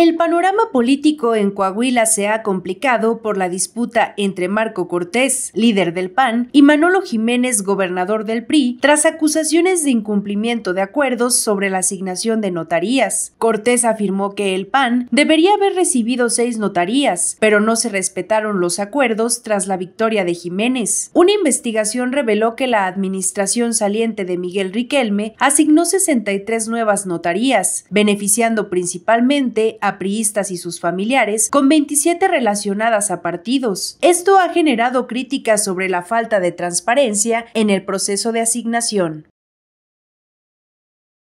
El panorama político en Coahuila se ha complicado por la disputa entre Marco Cortés, líder del PAN, y Manolo Jiménez, gobernador del PRI, tras acusaciones de incumplimiento de acuerdos sobre la asignación de notarías. Cortés afirmó que el PAN debería haber recibido seis notarías, pero no se respetaron los acuerdos tras la victoria de Jiménez. Una investigación reveló que la administración saliente de Miguel Riquelme asignó 63 nuevas notarías, beneficiando principalmente a apriistas y sus familiares, con 27 relacionadas a partidos. Esto ha generado críticas sobre la falta de transparencia en el proceso de asignación.